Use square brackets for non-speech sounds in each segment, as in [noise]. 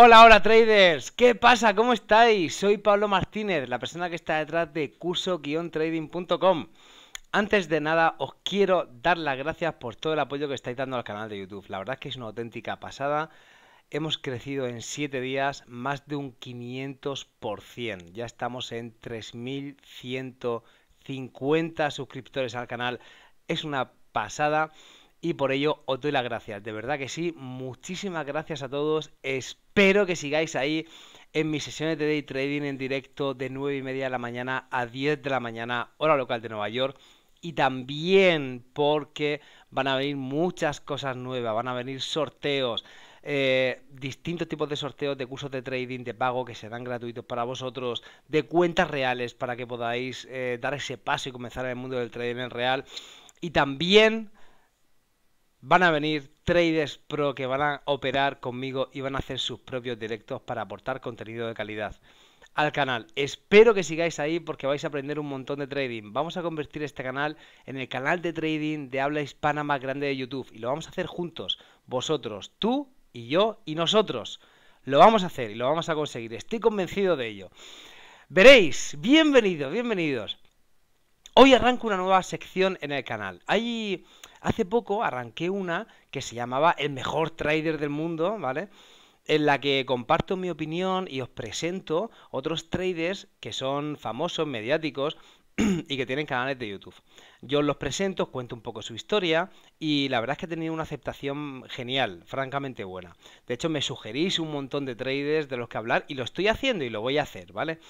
Hola, hola traders, ¿qué pasa? ¿Cómo estáis? Soy Pablo Martínez, la persona que está detrás de curso-trading.com. Antes de nada, os quiero dar las gracias por todo el apoyo que estáis dando al canal de YouTube. La verdad es que es una auténtica pasada. Hemos crecido en 7 días más de un 500%. Ya estamos en 3.150 suscriptores al canal. Es una pasada y por ello os doy las gracias. De verdad que sí, muchísimas gracias a todos. Espero Espero que sigáis ahí en mis sesiones de day trading en directo de 9 y media de la mañana a 10 de la mañana, hora local de Nueva York. Y también porque van a venir muchas cosas nuevas, van a venir sorteos, eh, distintos tipos de sorteos de cursos de trading de pago que serán gratuitos para vosotros, de cuentas reales para que podáis eh, dar ese paso y comenzar en el mundo del trading en real. Y también van a venir traders pro que van a operar conmigo y van a hacer sus propios directos para aportar contenido de calidad al canal. Espero que sigáis ahí porque vais a aprender un montón de trading. Vamos a convertir este canal en el canal de trading de habla hispana más grande de YouTube y lo vamos a hacer juntos, vosotros, tú y yo y nosotros. Lo vamos a hacer y lo vamos a conseguir, estoy convencido de ello. Veréis, bienvenidos, bienvenidos. Hoy arranco una nueva sección en el canal. Hay Hace poco arranqué una que se llamaba El mejor trader del mundo, ¿vale? en la que comparto mi opinión y os presento otros traders que son famosos, mediáticos [clears throat] y que tienen canales de YouTube. Yo os los presento, os cuento un poco su historia y la verdad es que he tenido una aceptación genial, francamente buena. De hecho, me sugerís un montón de traders de los que hablar y lo estoy haciendo y lo voy a hacer, ¿vale?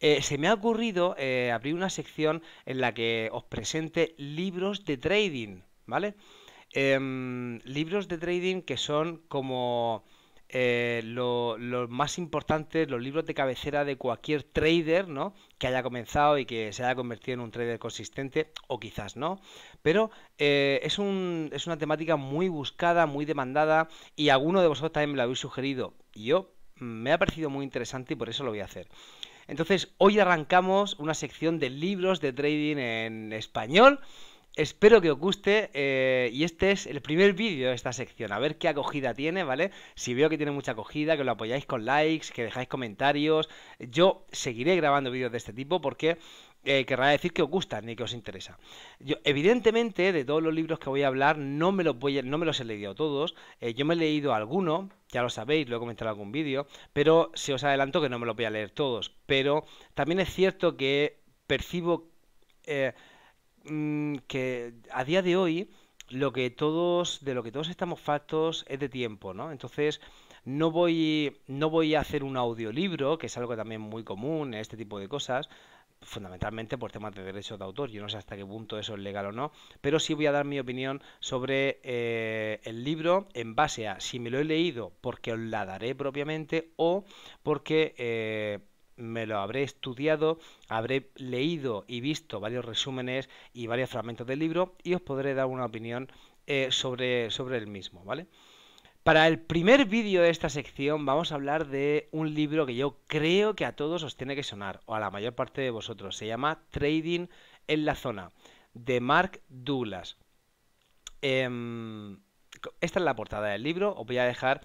Eh, se me ha ocurrido eh, abrir una sección en la que os presente libros de trading. ¿vale? Em, libros de trading que son como eh, los más importantes, los libros de cabecera de cualquier trader, ¿no? Que haya comenzado y que se haya convertido en un trader consistente, o quizás no. Pero eh, es, es una temática muy buscada, muy demandada, y alguno de vosotros también me lo habéis sugerido. Y yo mm, me ha parecido muy interesante y por eso lo voy a hacer. Entonces, hoy arrancamos una sección de libros de trading en español Espero que os guste eh, y este es el primer vídeo de esta sección, a ver qué acogida tiene, ¿vale? Si veo que tiene mucha acogida, que lo apoyáis con likes, que dejáis comentarios, yo seguiré grabando vídeos de este tipo porque eh, querrá decir que os gustan y que os interesa. Yo, evidentemente, de todos los libros que voy a hablar, no me los, voy no me los he leído todos, eh, yo me he leído alguno, ya lo sabéis, lo he comentado en algún vídeo, pero se os adelanto que no me los voy a leer todos, pero también es cierto que percibo... Mm, que a día de hoy lo que todos de lo que todos estamos factos es de tiempo, ¿no? Entonces no voy no voy a hacer un audiolibro, que es algo también muy común en este tipo de cosas, fundamentalmente por temas de derechos de autor. Yo no sé hasta qué punto eso es legal o no, pero sí voy a dar mi opinión sobre eh, el libro en base a si me lo he leído porque os la daré propiamente o porque eh, me lo habré estudiado, habré leído y visto varios resúmenes y varios fragmentos del libro y os podré dar una opinión eh, sobre, sobre el mismo, ¿vale? Para el primer vídeo de esta sección vamos a hablar de un libro que yo creo que a todos os tiene que sonar, o a la mayor parte de vosotros. Se llama Trading en la Zona, de Mark Douglas. Em, esta es la portada del libro, os voy a dejar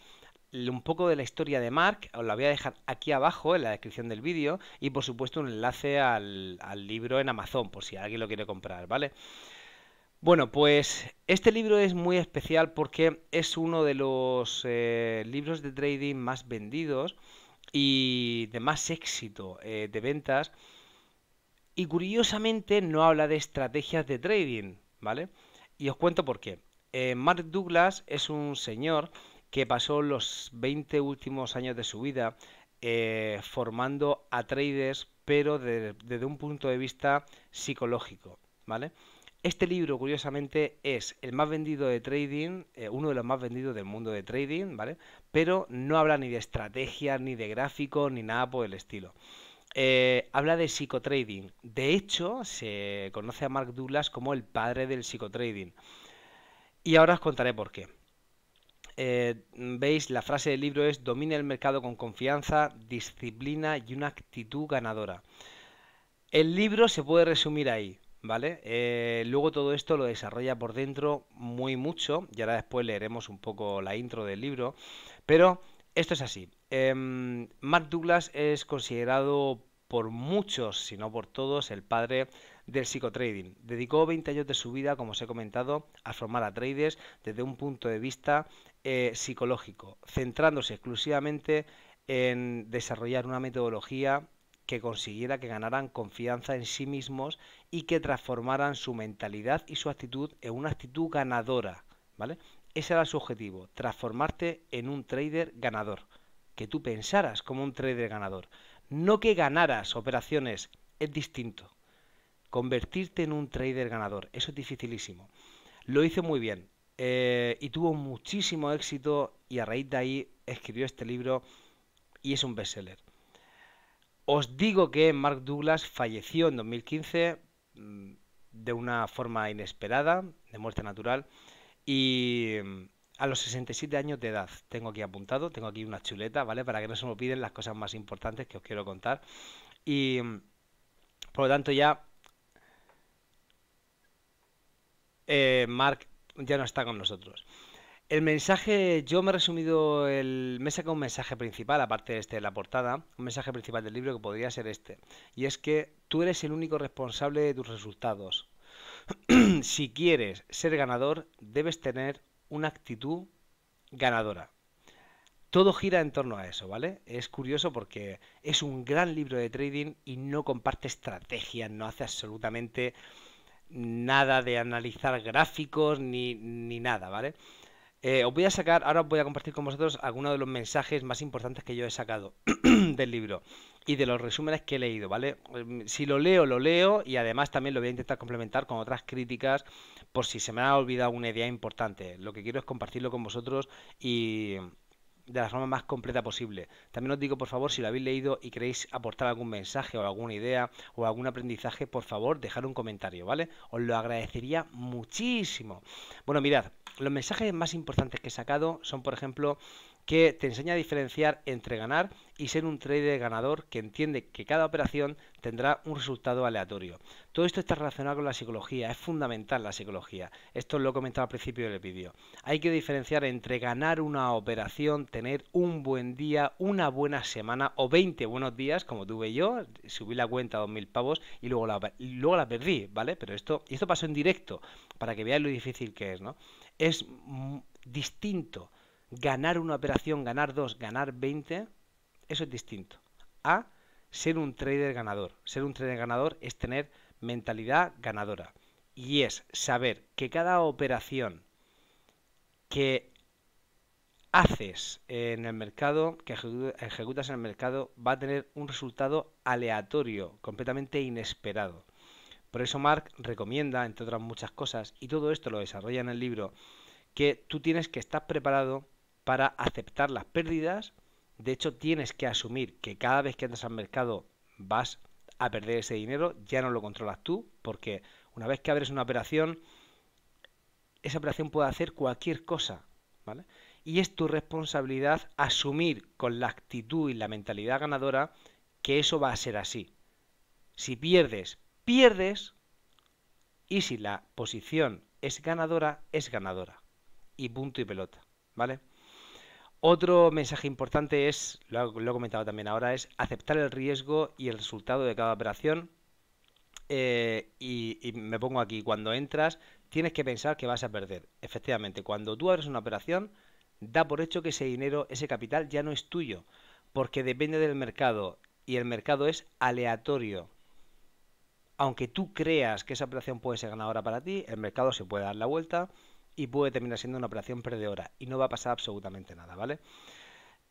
un poco de la historia de Mark, os la voy a dejar aquí abajo en la descripción del vídeo y por supuesto un enlace al, libro en Amazon por si alguien lo quiere comprar, ¿vale? Bueno, pues este libro es muy especial porque es uno de los eh, libros de trading más vendidos y de más éxito eh, de ventas. Y curiosamente no habla de estrategias de trading, ¿vale? Y os cuento por qué. Eh, Mark Douglas es un señor que pasó los 20 últimos años de su vida eh, formando a traders, pero desde un punto de vista psicológico, ¿vale? Este libro, curiosamente, es el más vendido de trading, eh, uno de los más vendidos del mundo de trading, ¿vale? Pero no habla ni de estrategia, ni de gráfico, ni nada por el estilo. Eh, habla de psicotrading. De hecho, se conoce a Mark Douglas como el padre del psicotrading. Y ahora os contaré por qué. Eh, veis, la frase del libro es domina el mercado con confianza, disciplina y una actitud ganadora. El libro se puede resumir ahí, ¿vale? Eh, luego todo esto lo desarrolla por dentro muy mucho y ahora después leeremos un poco la intro del libro, pero esto es así. Em, Mark Douglas es considerado por muchos, si no por todos, el padre del psicotrading. Dedicó 20 años de su vida, como os he comentado, a formar a traders desde un punto de vista eh, psicológico, centrándose exclusivamente en desarrollar una metodología que consiguiera que ganaran confianza en sí mismos y que transformaran su mentalidad y su actitud en una actitud ganadora, ¿vale? Ese era su objetivo, transformarte en un trader ganador, que tú pensaras como un trader ganador, no que ganaras operaciones, es distinto. Convertirte en un trader ganador, eso es dificilísimo. Lo hice muy bien, eh, y tuvo muchísimo éxito y a raíz de ahí escribió este libro y es un bestseller. Os digo que Mark Douglas falleció en 2015 mm, de una forma inesperada, de muerte natural, y mm, a los 67 años de edad. Tengo aquí apuntado, tengo aquí una chuleta, ¿vale? Para que no se me olviden las cosas más importantes que os quiero contar. Y mm, por lo tanto ya eh, Mark ya no está con nosotros. El mensaje, yo me he resumido, el, me he sacado un mensaje principal, aparte de este de la portada, un mensaje principal del libro que podría ser este, y es que tú eres el único responsable de tus resultados. [clears throat] si quieres ser ganador, debes tener una actitud ganadora. Todo gira en torno a eso, ¿vale? Es curioso porque es un gran libro de trading y no comparte estrategias, no hace absolutamente nada de analizar gráficos ni, nada, ¿vale? Eh, os voy a sacar, ahora os voy a compartir con vosotros algunos de los mensajes más importantes que yo he sacado [clears throat] del libro y de los resúmenes que he leído, ¿vale? Mm, si lo leo, lo leo y además también lo voy a intentar complementar con otras críticas por si se me ha olvidado una idea importante. Lo que quiero es compartirlo con vosotros y, de la forma más completa posible. También os digo, por favor, si lo habéis leído y queréis aportar algún mensaje o alguna idea o algún aprendizaje, por favor, dejar un comentario, ¿vale? Os lo agradecería muchísimo. Bueno, mirad, los mensajes más importantes que he sacado son, por ejemplo, que te enseña a diferenciar entre ganar y ser un trader ganador que entiende que cada operación tendrá un resultado aleatorio. Todo esto está relacionado con la psicología, es fundamental la psicología. Esto lo he comentado al principio del vídeo. Hay que diferenciar entre ganar una operación, tener un buen día, una buena semana o 20 buenos días, como tuve yo, subí la cuenta a 2.000 pavos y luego la, luego la perdí, ¿vale? Pero esto, y esto pasó en directo, para que veáis lo difícil que es, ¿no? Es distinto ganar una operación, ganar dos, ganar 20, eso es distinto. A ser un trader ganador. Ser un trader ganador es tener mentalidad ganadora. Y es saber que cada operación que haces en el mercado, que ejecutas en el mercado, va a tener un resultado aleatorio, completamente inesperado. Por eso Mark recomienda, entre otras muchas cosas, y todo esto lo desarrolla en el libro, que tú tienes que estar preparado para aceptar las pérdidas. De hecho, tienes que asumir que cada vez que entras al mercado vas a perder ese dinero, ya no lo controlas tú, porque una vez que abres una operación, esa operación puede hacer cualquier cosa, ¿vale? Y es tu responsabilidad asumir con la actitud y la mentalidad ganadora que eso va a ser así. Si pierdes, pierdes, y si la posición es ganadora, es ganadora. Y punto y pelota, ¿vale? Otro mensaje importante es, lo, he comentado también ahora, es aceptar el riesgo y el resultado de cada operación eh, y, y, me pongo aquí, cuando entras tienes que pensar que vas a perder. Efectivamente, cuando tú abres una operación, da por hecho que ese dinero, ese capital ya no es tuyo, porque depende del mercado y el mercado es aleatorio. Aunque tú creas que esa operación puede ser ganadora para ti, el mercado se puede dar la vuelta y puede terminar siendo una operación perdedora y no va a pasar absolutamente nada, ¿vale?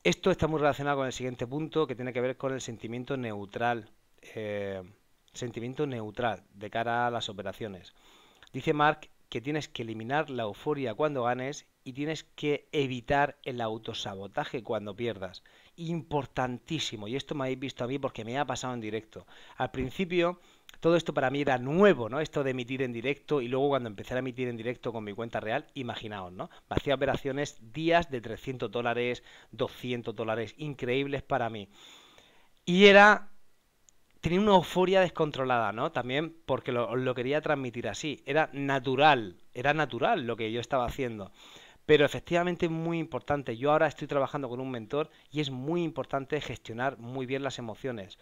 Esto está muy relacionado con el siguiente punto que tiene que ver con el sentimiento neutral. Eh, sentimiento neutral de cara a las operaciones. Dice Mark que tienes que eliminar la euforia cuando ganes y tienes que evitar el autosabotaje cuando pierdas. Importantísimo, y esto me habéis visto a mí porque me ha pasado en directo. Al principio todo esto para mí era nuevo, ¿no? Esto de emitir en directo y luego cuando empecé a emitir en directo con mi cuenta real, imaginaos, ¿no? Hacía operaciones días de 300 dólares, 200 dólares, increíbles para mí. Y era tenía una euforia descontrolada, ¿no? También porque lo, quería transmitir así. Era natural, era natural lo que yo estaba haciendo. Pero efectivamente es muy importante. Yo ahora estoy trabajando con un mentor y es muy importante gestionar muy bien las emociones.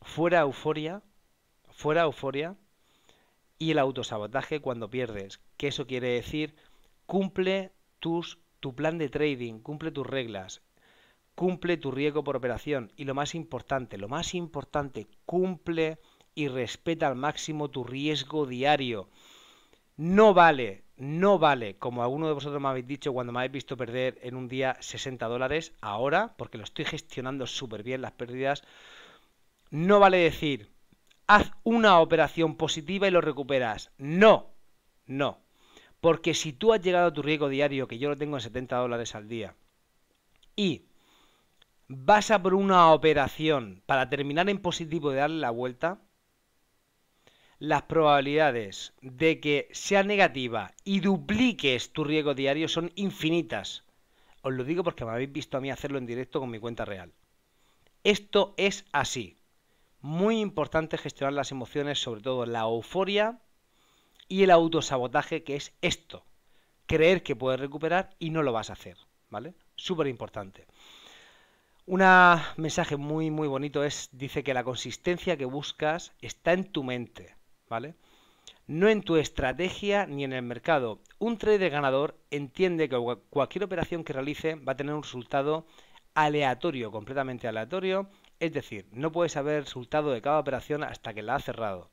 Fuera euforia, fuera euforia y el autosabotaje cuando pierdes, que eso quiere decir cumple tus, tu plan de trading, cumple tus reglas, cumple tu riesgo por operación y lo más importante, lo más importante, cumple y respeta al máximo tu riesgo diario. No vale, no vale, como alguno de vosotros me habéis dicho cuando me habéis visto perder en un día 60 dólares, ahora, porque lo estoy gestionando súper bien las pérdidas, no vale decir, haz una operación positiva y lo recuperas. No, no. Porque si tú has llegado a tu riesgo diario, que yo lo tengo en 70 dólares al día, y vas a por una operación para terminar en positivo y darle la vuelta, las probabilidades de que sea negativa y dupliques tu riesgo diario son infinitas. Os lo digo porque me habéis visto a mí hacerlo en directo con mi cuenta real. Esto es así muy importante gestionar las emociones, sobre todo la euforia y el autosabotaje, que es esto, creer que puedes recuperar y no lo vas a hacer, ¿vale? Súper importante. Un mensaje muy, muy bonito es, dice que la consistencia que buscas está en tu mente, ¿vale? No en tu estrategia ni en el mercado. Un trader ganador entiende que cualquier operación que realice va a tener un resultado aleatorio, completamente aleatorio, es decir, no puedes saber el resultado de cada operación hasta que la has cerrado.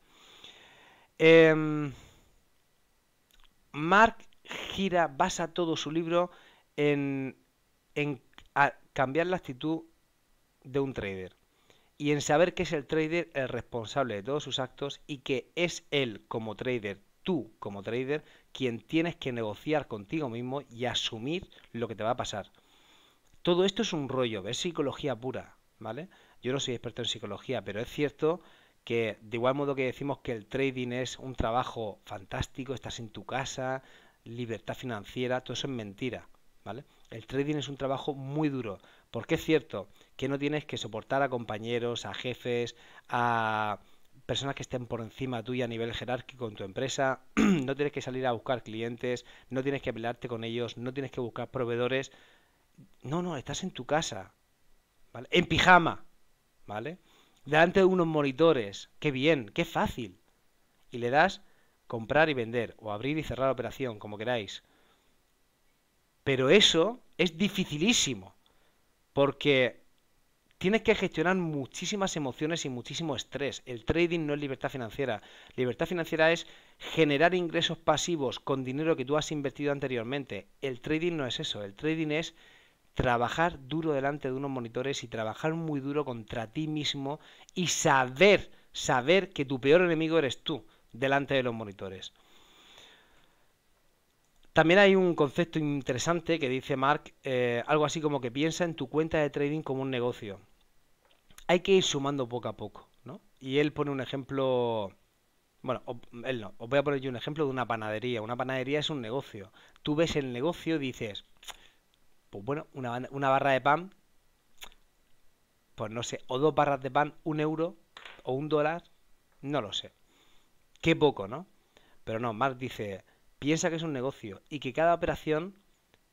Em, Mark Gira basa todo su libro en, en cambiar la actitud de un trader y en saber que es el trader el responsable de todos sus actos y que es él como trader, tú como trader, quien tienes que negociar contigo mismo y asumir lo que te va a pasar. Todo esto es un rollo, es psicología pura. ¿vale? Yo no soy experto en psicología, pero es cierto que de igual modo que decimos que el trading es un trabajo fantástico, estás en tu casa, libertad financiera, todo eso es mentira, ¿vale? El trading es un trabajo muy duro, porque es cierto que no tienes que soportar a compañeros, a jefes, a personas que estén por encima tuya a nivel jerárquico en tu empresa, [clears throat] no tienes que salir a buscar clientes, no tienes que pelearte con ellos, no tienes que buscar proveedores. No, no, estás en tu casa, en pijama, ¿vale? Delante de unos monitores. ¡Qué bien! ¡Qué fácil! Y le das comprar y vender, o abrir y cerrar la operación, como queráis. Pero eso es dificilísimo, porque tienes que gestionar muchísimas emociones y muchísimo estrés. El trading no es libertad financiera. Libertad financiera es generar ingresos pasivos con dinero que tú has invertido anteriormente. El trading no es eso. El trading es trabajar duro delante de unos monitores y trabajar muy duro contra ti mismo y saber, saber que tu peor enemigo eres tú delante de los monitores. También hay un concepto interesante que dice Mark, eh, algo así como que piensa en tu cuenta de trading como un negocio. Hay que ir sumando poco a poco, ¿no? Y él pone un ejemplo, bueno, él no, os voy a poner yo un ejemplo de una panadería. Una panadería es un negocio. Tú ves el negocio y dices, pues bueno, una, barra de pan, pues no sé, o dos barras de pan, un euro o un dólar, no lo sé. Qué poco, ¿no? Pero no, Marx dice, piensa que es un negocio y que cada operación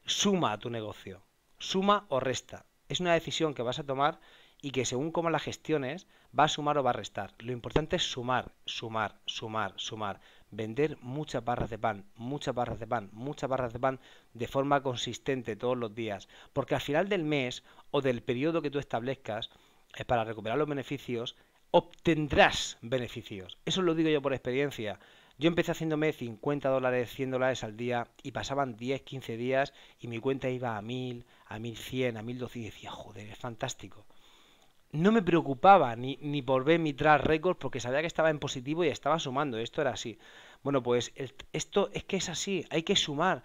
suma a tu negocio, suma o resta. Es una decisión que vas a tomar y que según cómo la gestiones, va a sumar o va a restar. Lo importante es sumar, sumar, sumar, sumar vender muchas barras de pan, muchas barras de pan, muchas barras de pan de forma consistente todos los días. Porque al final del mes o del periodo que tú establezcas eh, para recuperar los beneficios, obtendrás beneficios. Eso lo digo yo por experiencia. Yo empecé haciéndome 50 dólares, 100 dólares al día y pasaban 10, 15 días y mi cuenta iba a 1000, a 1100, a 1200 y decía, joder, es fantástico no me preocupaba ni, ni por ver mi track record porque sabía que estaba en positivo y estaba sumando. Esto era así. Bueno, pues esto es que es así, hay que sumar.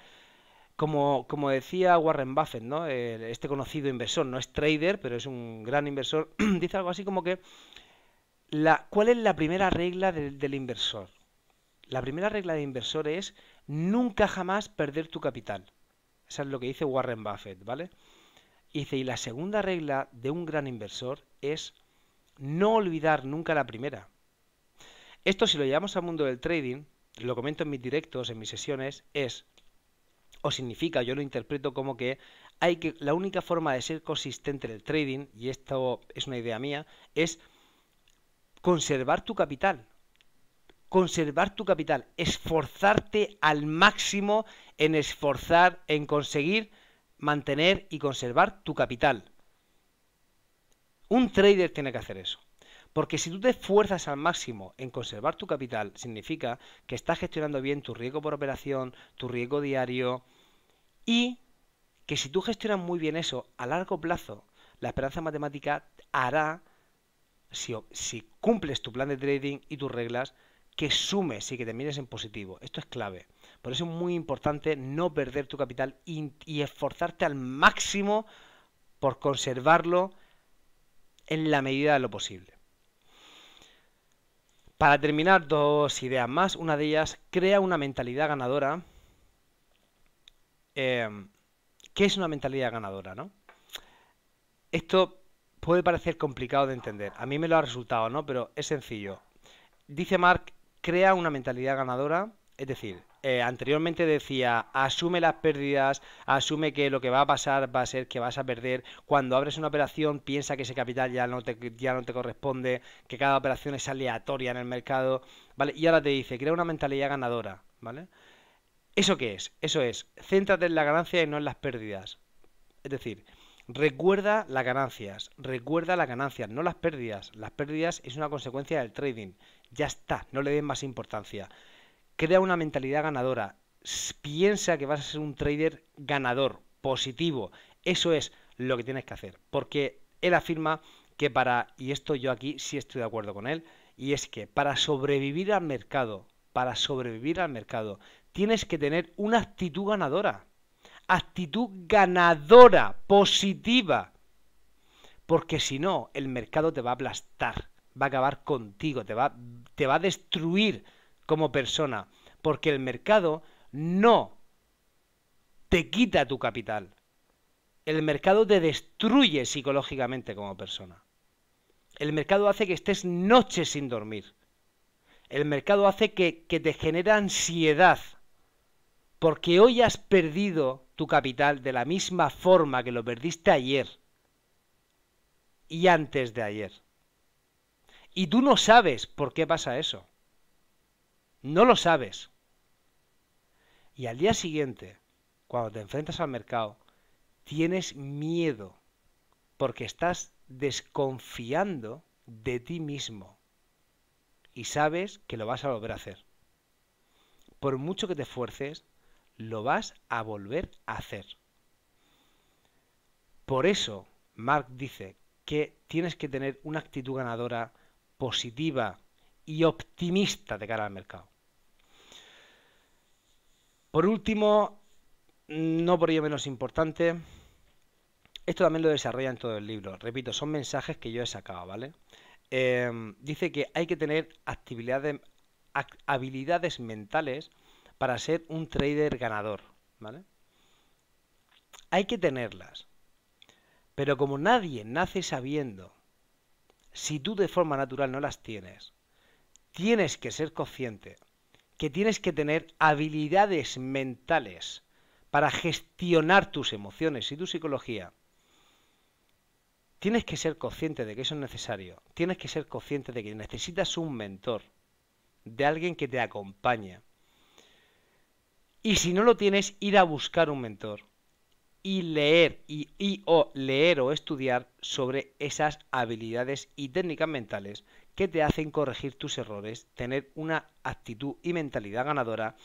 Como, como decía Warren Buffett, ¿no? este conocido inversor, no es trader, pero es un gran inversor, [clears throat] dice algo así como que, la, ¿cuál es la primera regla del, del inversor? La primera regla del inversor es nunca jamás perder tu capital. Eso es lo que dice Warren Buffett, ¿vale? dice, y la segunda regla de un gran inversor es no olvidar nunca la primera. Esto si lo llevamos al mundo del trading, lo comento en mis directos, en mis sesiones, es o significa, yo lo interpreto como que hay que la única forma de ser consistente en el trading y esto es una idea mía es conservar tu capital. Conservar tu capital, esforzarte al máximo en esforzar en conseguir mantener y conservar tu capital. Un trader tiene que hacer eso. Porque si tú te esfuerzas al máximo en conservar tu capital, significa que estás gestionando bien tu riesgo por operación, tu riesgo diario y que si tú gestionas muy bien eso a largo plazo, la esperanza matemática hará, si, si cumples tu plan de trading y tus reglas, que sumes y que termines en positivo. Esto es clave. Por eso es muy importante no perder tu capital y, esforzarte al máximo por conservarlo en la medida de lo posible. Para terminar, dos ideas más. Una de ellas, crea una mentalidad ganadora. Em, ¿Qué es una mentalidad ganadora? ¿no? Esto puede parecer complicado de entender. A mí me lo ha resultado, ¿no? Pero es sencillo. Dice Mark, crea una mentalidad ganadora. Es decir, eh, anteriormente decía, asume las pérdidas, asume que lo que va a pasar va a ser que vas a perder. Cuando abres una operación, piensa que ese capital ya no te, ya no te corresponde, que cada operación es aleatoria en el mercado, ¿vale? Y ahora te dice, crea una mentalidad ganadora, ¿vale? ¿Eso qué es? Eso es, céntrate en la ganancia y no en las pérdidas. Es decir, recuerda las ganancias, recuerda las ganancias, no las pérdidas. Las pérdidas es una consecuencia del trading. Ya está, no le den más importancia crea una mentalidad ganadora, piensa que vas a ser un trader ganador, positivo. Eso es lo que tienes que hacer, porque él afirma que para, y esto yo aquí sí estoy de acuerdo con él, y es que para sobrevivir al mercado, para sobrevivir al mercado, tienes que tener una actitud ganadora, actitud ganadora, positiva, porque si no, el mercado te va a aplastar, va a acabar contigo, te va, te va a destruir como persona, porque el mercado no te quita tu capital. El mercado te destruye psicológicamente como persona. El mercado hace que estés noches sin dormir. El mercado hace que, te genera ansiedad, porque hoy has perdido tu capital de la misma forma que lo perdiste ayer y antes de ayer. Y tú no sabes por qué pasa eso. No lo sabes. Y al día siguiente, cuando te enfrentas al mercado, tienes miedo porque estás desconfiando de ti mismo y sabes que lo vas a volver a hacer. Por mucho que te esfuerces, lo vas a volver a hacer. Por eso, Mark dice que tienes que tener una actitud ganadora positiva y optimista de cara al mercado. Por último, no por ello menos importante, esto también lo desarrolla en todo el libro. Repito, son mensajes que yo he sacado, ¿vale? Em, dice que hay que tener habilidades mentales para ser un trader ganador, ¿vale? Hay que tenerlas. Pero como nadie nace sabiendo, si tú de forma natural no las tienes, tienes que ser consciente que tienes que tener habilidades mentales para gestionar tus emociones y tu psicología. Tienes que ser consciente de que eso es necesario. Tienes que ser consciente de que necesitas un mentor, de alguien que te acompañe. Y si no lo tienes, ir a buscar un mentor y leer y o leer o estudiar sobre esas habilidades y técnicas mentales que te hacen corregir tus errores, tener una actitud y mentalidad ganadora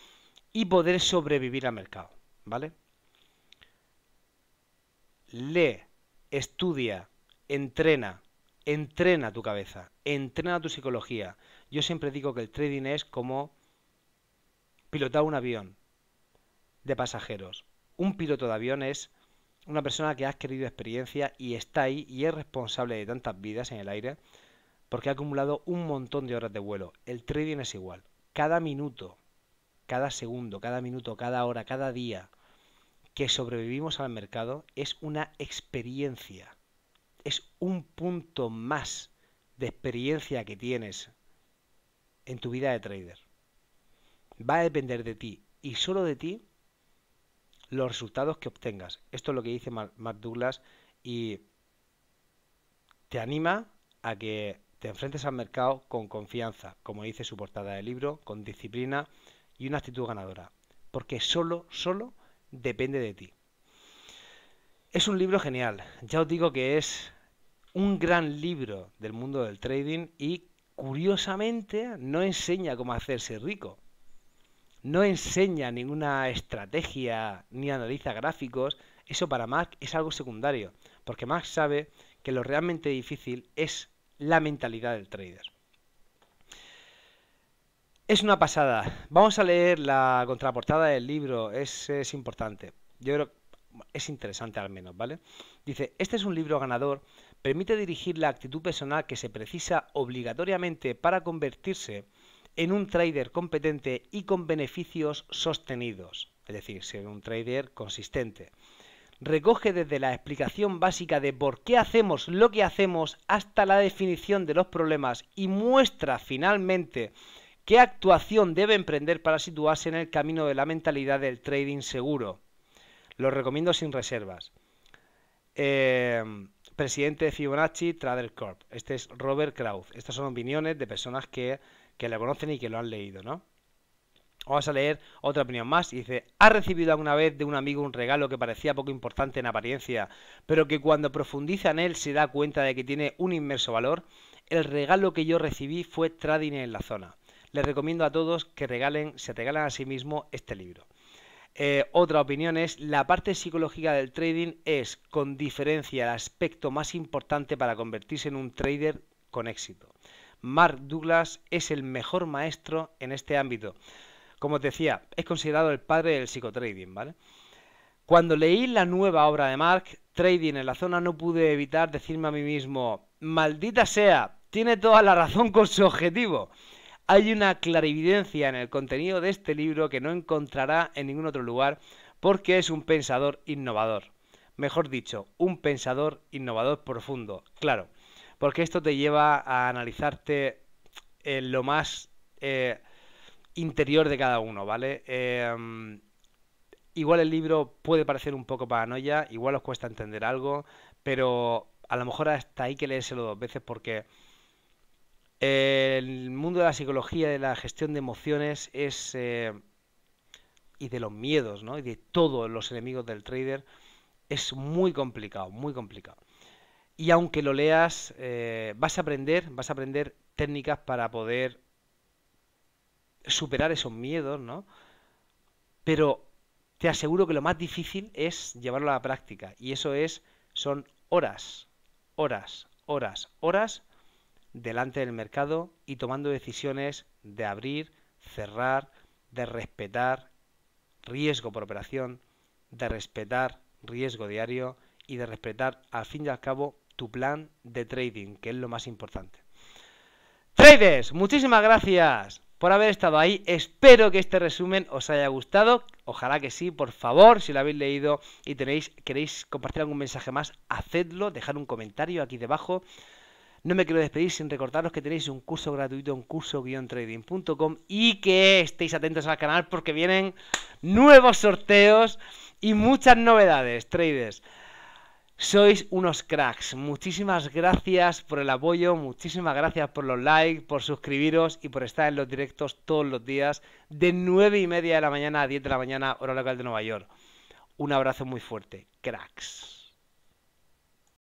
y poder sobrevivir al mercado, ¿vale? Lee, estudia, entrena, entrena tu cabeza, entrena tu psicología. Yo siempre digo que el trading es como pilotar un avión de pasajeros. Un piloto de avión es una persona que ha adquirido experiencia y está ahí y es responsable de tantas vidas en el aire porque ha acumulado un montón de horas de vuelo. El trading es igual. Cada minuto, cada segundo, cada minuto, cada hora, cada día que sobrevivimos al mercado es una experiencia. Es un punto más de experiencia que tienes en tu vida de trader. Va a depender de ti y solo de ti los resultados que obtengas. Esto es lo que dice Mark Douglas y te anima a que te enfrentes al mercado con confianza, como dice su portada del libro, con disciplina y una actitud ganadora, porque solo, solo depende de ti. Es un libro genial, ya os digo que es un gran libro del mundo del trading y curiosamente no enseña cómo hacerse rico. No enseña ninguna estrategia ni analiza gráficos. Eso para Mark es algo secundario, porque Mark sabe que lo realmente difícil es la mentalidad del trader. Es una pasada. Vamos a leer la contraportada del libro, es, importante. Yo creo que es interesante al menos, ¿vale? Dice, este es un libro ganador, permite dirigir la actitud personal que se precisa obligatoriamente para convertirse en un trader competente y con beneficios sostenidos, es decir, ser un trader consistente recoge desde la explicación básica de por qué hacemos lo que hacemos hasta la definición de los problemas y muestra finalmente qué actuación debe emprender para situarse en el camino de la mentalidad del trading seguro. Lo recomiendo sin reservas. Em, presidente de Fibonacci, Trader Corp. Este es Robert Kraus. Estas son opiniones de personas que, que conocen y que lo han leído, ¿no? Vamos a leer otra opinión más. dice, ¿ha recibido alguna vez de un amigo un regalo que parecía poco importante en apariencia, pero que cuando profundiza en él se da cuenta de que tiene un inmerso valor? El regalo que yo recibí fue Trading en la zona. Les recomiendo a todos que regalen, se regalen a sí mismo este libro. Eh, otra opinión es, la parte psicológica del trading es, con diferencia, el aspecto más importante para convertirse en un trader con éxito. Mark Douglas es el mejor maestro en este ámbito. Como os decía, es considerado el padre del psicotrading, ¿vale? Cuando leí la nueva obra de Mark Trading en la zona, no pude evitar decirme a mí mismo, maldita sea, tiene toda la razón con su objetivo. Hay una clarividencia en el contenido de este libro que no encontrará en ningún otro lugar porque es un pensador innovador. Mejor dicho, un pensador innovador profundo, claro. Porque esto te lleva a analizarte lo más... Eh, interior de cada uno, ¿vale? Em, igual el libro puede parecer un poco paranoia, igual os cuesta entender algo, pero a lo mejor hasta hay que leérselo dos veces porque el mundo de la psicología, de la gestión de emociones es eh, y de los miedos, ¿no? Y de todos los enemigos del trader es muy complicado, muy complicado. Y aunque lo leas, eh, vas a aprender, vas a aprender técnicas para poder superar esos miedos, ¿no? Pero te aseguro que lo más difícil es llevarlo a la práctica. Y eso es, son horas, horas, horas, horas delante del mercado y tomando decisiones de abrir, cerrar, de respetar riesgo por operación, de respetar riesgo diario y de respetar al fin y al cabo tu plan de trading, que es lo más importante. Traders, muchísimas gracias por haber estado ahí. Espero que este resumen os haya gustado. Ojalá que sí, por favor, si lo habéis leído y tenéis, queréis compartir algún mensaje más, hacedlo, dejad un comentario aquí debajo. No me quiero despedir sin recordaros que tenéis un curso gratuito en curso-trading.com y que estéis atentos al canal porque vienen nuevos sorteos y muchas novedades, traders. Sois unos cracks. Muchísimas gracias por el apoyo, muchísimas gracias por los likes, por suscribiros y por estar en los directos todos los días de 9 y media de la mañana a 10 de la mañana, hora local de Nueva York. Un abrazo muy fuerte, cracks.